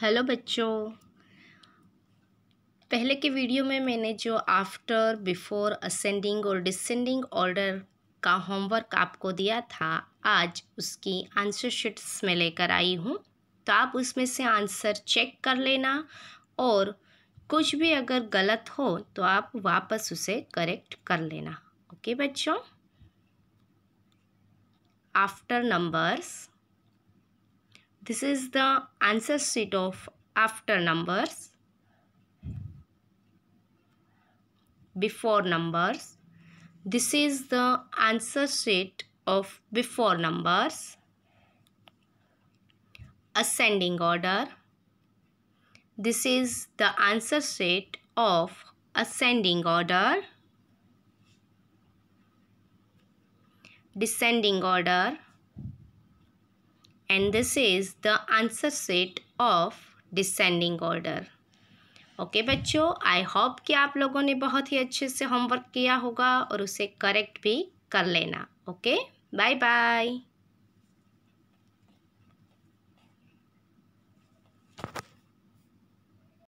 Hello बच्चों पहले के वीडियो में मैंने जो आफ्टर बिफोर असेंडिंग और डिसेंडिंग ऑर्डर का होमवर्क आपको दिया था आज उसकी आंसर शीट्स में लेकर आई हूँ तो आप उसमें से आंसर चेक कर लेना और कुछ भी अगर गलत हो तो आप वापस उसे करेक्ट कर लेना ओके बच्चों after numbers This is the answer sheet of after numbers, before numbers. This is the answer sheet of before numbers, ascending order. This is the answer sheet of ascending order, descending order, and this is the answer set of descending order okay बच्चों I hope कि आप लोगों ने बहुत ही अच्छे से homework किया होगा और उसे करेक्ट भी कर लेना ओके बाय बाय